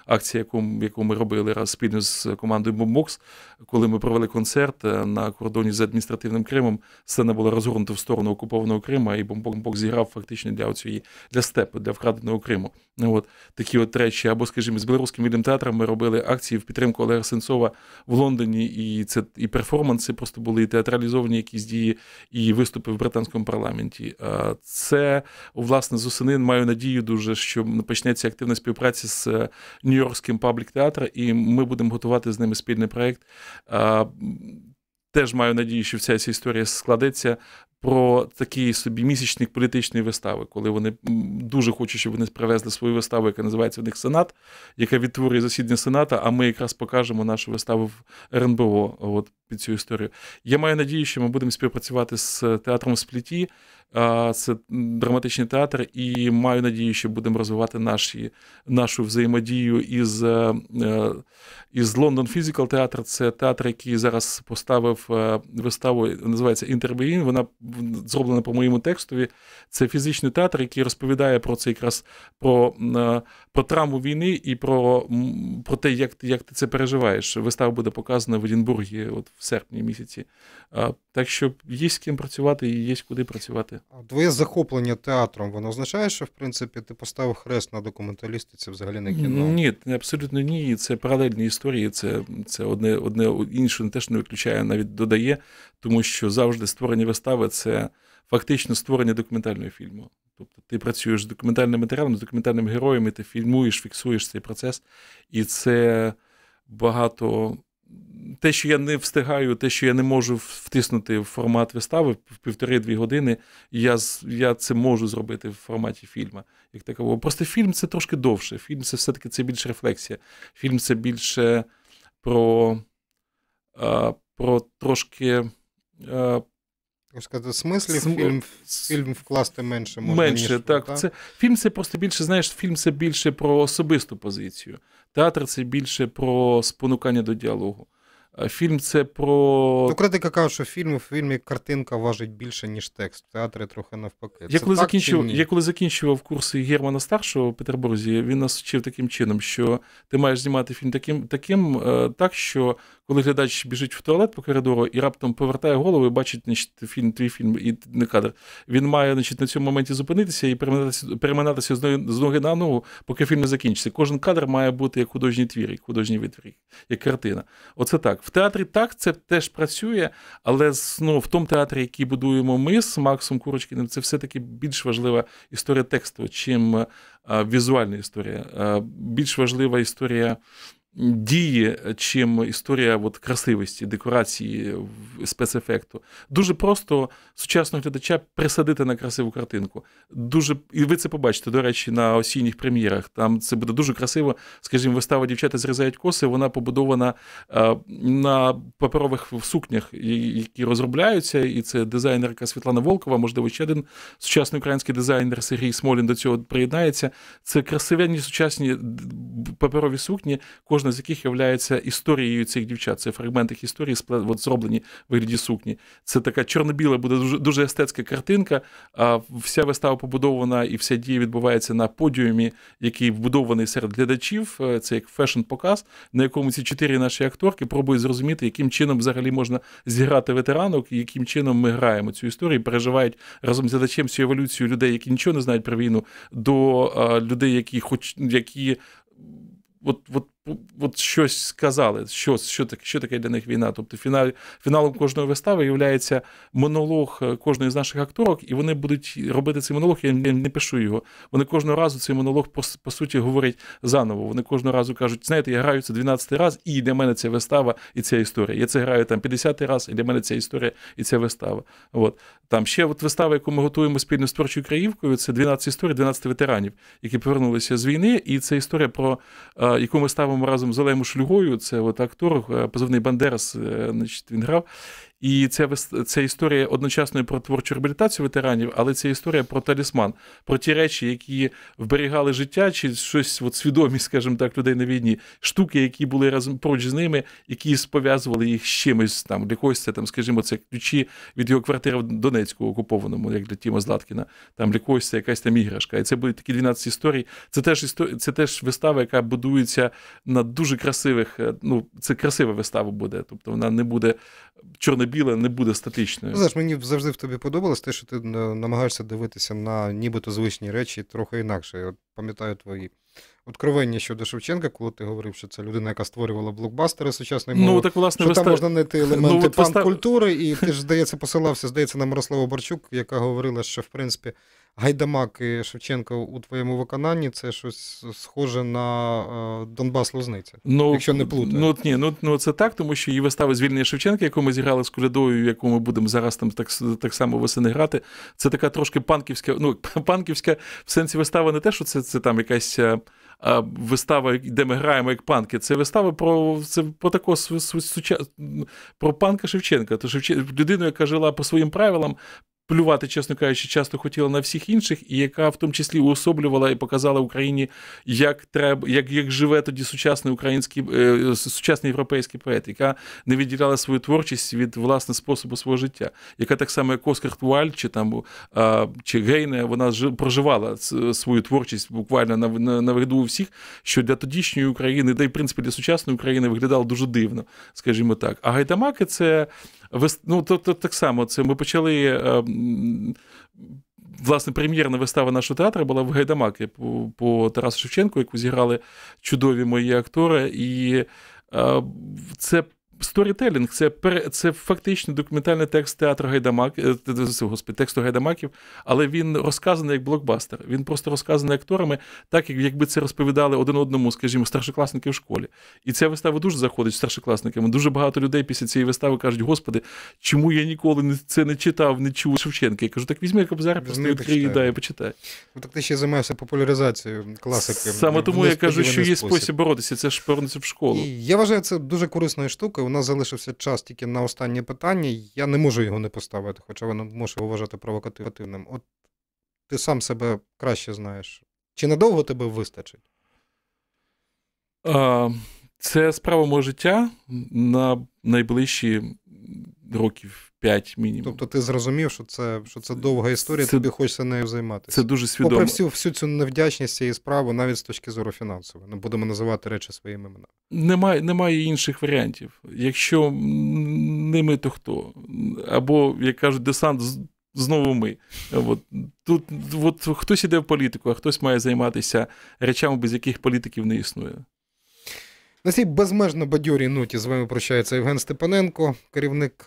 акція, яку, яку ми робили раз спільно з командою Бомбокс, коли ми провели концерт е, на кордоні з адміністративним Кримом. Сцена була розгорнута в сторону окупованого Крима, і Бомбокс зіграв фактично для оцієї для степу, для вкраденого Криму. От такі от речі, або, скажімо, з білоруським вільним театром ми робили акції в підтримку Олега Сенцова в Лондоні, і це і перформанси просто були і театралізовані якісь дії, і виступи в британському парламенті. Це власне з осени маю надію дуже, що почнеться активна співпраця з е, Нью-Йоркським паблік театром, і ми будемо готувати з ними спільний проєкт. Теж маю надію, що вся ця історія складеться про такий собі місячник політичної вистави, коли вони дуже хочуть, щоб вони привезли свою виставу, яка називається в них Сенат, яка відтворює засідання Сената. А ми якраз покажемо нашу виставу в РНБО. От під цю історію. Я маю надію, що ми будемо співпрацювати з е, театром Спліті, це драматичний театр, і маю надію, що будемо розвивати наші, нашу взаємодію із е, е, із London Physical Theatre. Це театр, який зараз поставив виставу, називається Інтербеїн. Вона зроблена по моєму текстові. Це фізичний театр, який розповідає про це якраз про про травму війни і про про те, як як ти це переживаєш. Вистава буде показана в Едінбургі. От серпні місяці. Так що є з ким працювати і є куди працювати. А Твоє захоплення театром воно означає, що в принципі ти поставив хрест на документалістиці взагалі не кіно? Ні, абсолютно ні. Це паралельні історії. Це це одне одне інше теж не виключає, навіть додає, тому що завжди створені вистави це фактично створення документального фільму. Тобто ти працюєш з документальним матеріалом, з документальним героєм, і ти фільмуєш, фіксуєш цей процес, і це багато те, що я не встигаю, те, що я не можу втиснути в формат вистави в півтори-дві години, я я це можу зробити в форматі фільму. Як такого. Просто фільм це трошки довше. Фільм це все-таки це більше рефлексія. Фільм це більше про, про трошки так сказати, смислі См... фільм фільм вкласти менше можна. Менше, ніж, так. Та? Це, Фільм це просто більше, знаєш, фільм це більше про особисту позицію. Театр це більше про спонукання до діалогу. Е, фільм це про. Ну, критика каже, що фільм в фільмі картинка важить більше, ніж текст. В театрі трохи навпаки. Я коли, так, закінчив, я коли закінчував курси Германа Старшого в Петербурзі, він нас вчив таким чином, що ти маєш знімати фільм таким, таким е, так, що коли глядач біжить в туалет по коридору і раптом повертає голову і бачить значить, фільм, твій фільм і не кадр. Він має значить, на цьому моменті зупинитися і переминатися, переминатися з ноги, з ноги на ногу, поки фільм не закінчиться. Кожен кадр має бути як художній твір, як художній витвір, як картина. Оце так. В театрі так це теж працює, але ну, в тому театрі, який будуємо ми з Максом Курочкиним, це все-таки більш важлива історія тексту, чим е, візуальна історія. Е, більш важлива історія дії, чим історія от, красивості, декорації, спецефекту. Дуже просто сучасного глядача присадити на красиву картинку. Дуже І ви це побачите, до речі, на осінніх прем'єрах. Там це буде дуже красиво. Скажімо, вистава дівчата зрізають коси, вона побудована е, на паперових сукнях, які розробляються. І це дизайнерка Світлана Волкова, можливо, ще один сучасний український дизайнер Сергій Смолін до цього приєднається. Це красивенні сучасні паперові сукні кожна з яких є історією цих дівчат. Це фрагменти їх історії, от зроблені в вигляді сукні. Це така чорно-біла буде дуже, дуже естетська картинка. А вся вистава побудована і вся дія відбувається на подіумі, який вбудований серед глядачів. Е, це як фешн-показ, на якому ці чотири наші акторки пробують зрозуміти, яким чином взагалі можна зіграти ветеранок, і яким чином ми граємо цю історію, і переживають разом з глядачем цю еволюцію людей, які нічого не знають про війну, до е, людей, які хоч які. От, от Ну, от щось сказали, що що, таке що таке для них війна. Тобто фінал, фіналом кожної вистави є монолог е, кожної з наших акторок, і вони будуть робити цей монолог, я не, пишу його. Вони кожного разу цей монолог, по, по суті, говорять заново. Вони кожного разу кажуть, знаєте, я граю це 12-й раз, і для мене ця вистава і ця історія. Я це граю там 50 раз, і для мене ця історія і ця вистава. От. Там ще от вистава, яку ми готуємо спільно з творчою краївкою, це 12 історій, 12 ветеранів, які повернулися з війни. І це історія, про е, яку ми ставимо самим разом з Олегом Шульгою, це от актор, е, позивний Бандерас, е, значить, він грав. І це це історія одночасно і про творчу реабілітацію ветеранів, але це історія про талісман, про ті речі, які вберігали життя, чи щось от свідомість, скажімо так, людей на війні, штуки, які були разом поруч з ними, які спов'язували їх з чимось там, для когось це там, скажімо, це ключі від його квартири в Донецьку окупованому, як для Тіма Златкіна, там для когось це якась там іграшка. І це були такі 12 історій. Це теж історія, це теж вистава, яка будується на дуже красивих. Е, ну це красива вистава буде, тобто вона не буде чорно біле не буде статичною. Ну, знаєш, мені завжди в тобі подобалось те, що ти е, намагаєшся дивитися на нібито звичні речі трохи інакше. От пам'ятаю твої откровення щодо Шевченка, коли ти говорив, що це людина, яка створювала блокбастери сучасної ну, мови, ну, так, власне, що вистав... там можна знайти ну, елементи ну, панкультури, постав... і ти ж здається, посилався, здається, на Мирославу Борчук, яка говорила, що в принципі Гайдамак і Шевченко у твоєму виконанні це щось схоже на е, Донбас Лузниця, ну, якщо не плутає. Ну ні, ну ну це так, тому що її вистави звільнення Шевченка, яку ми зіграли з колядою, яку ми будемо зараз там так так само восени грати. Це така трошки панківська. Ну панківська в сенсі вистава не те, що це це там якась. Е, е, вистава, де ми граємо як панки, це вистава про це про такого про панка Шевченка. То Шевчен, людину, яка жила по своїм правилам, плювати, чесно кажучи, часто хотіла на всіх інших, і яка в тому числі уособлювала і показала Україні, як треба, як як живе тоді сучасний український е, сучасний європейський поет, яка не відділяла свою творчість від власне способу свого життя, яка так само, як Оскар Туаль чи там е, чи Гейне, вона проживала свою творчість буквально на на, на виду у всіх, що для тодішньої України, да й в принципі для сучасної України виглядало дуже дивно, скажімо так. А гайдамаки це. Ну, то, то так само це ми почали. Е, власне, прем'єрна вистава нашого театру була в Гайдамаки по, по Тарасу Шевченку, яку зіграли чудові мої актори. І е, це сторітелінг це це фактично документальний текст театру Гайдамак, е, господи, тексту Гайдамаків, але він розказаний як блокбастер. Він просто розказаний акторами, так як якби це розповідали один одному, скажімо, старшокласники в школі. І ця вистава дуже заходить старшокласниками. Дуже багато людей після цієї вистави кажуть: Господи, чому я ніколи не це не читав, не чув Шевченка? Я кажу, так візьми кобзар, просто ну, відкрий да, і почитай. Ну так ти ще займаєшся популяризацією класики. Саме тому я кажу, що є спосіб боротися. Це ж повернеться в школу. І я вважаю, це дуже корисною штукою нас залишився час тільки на останнє питання. Я не можу його не поставити, хоча воно може вважати провокативним. От ти сам себе краще знаєш. Чи надовго тебе вистачить? Це справа мого життя на найближчі років П'ять мінімум. Тобто ти зрозумів, що це що це довга історія, це, тобі хочеться нею займатися. Це дуже свідомо. Попри всю всю цю невдячність цієї справи, навіть з точки зору фінансової. Ми будемо називати речі своїми іменами. Немає немає інших варіантів. Якщо ними, то хто? Або, як кажуть, десант знову ми. От. Тут от, хтось іде в політику, а хтось має займатися речами, без яких політиків не існує. На цій безмежно бадьорій ноті з вами прощається Євген Степаненко, керівник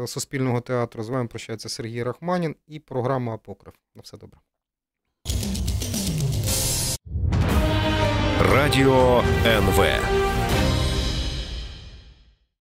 е, Суспільного театру. З вами прощається Сергій Рахманін і програма Апокрив. На все добре. Радіо НВ.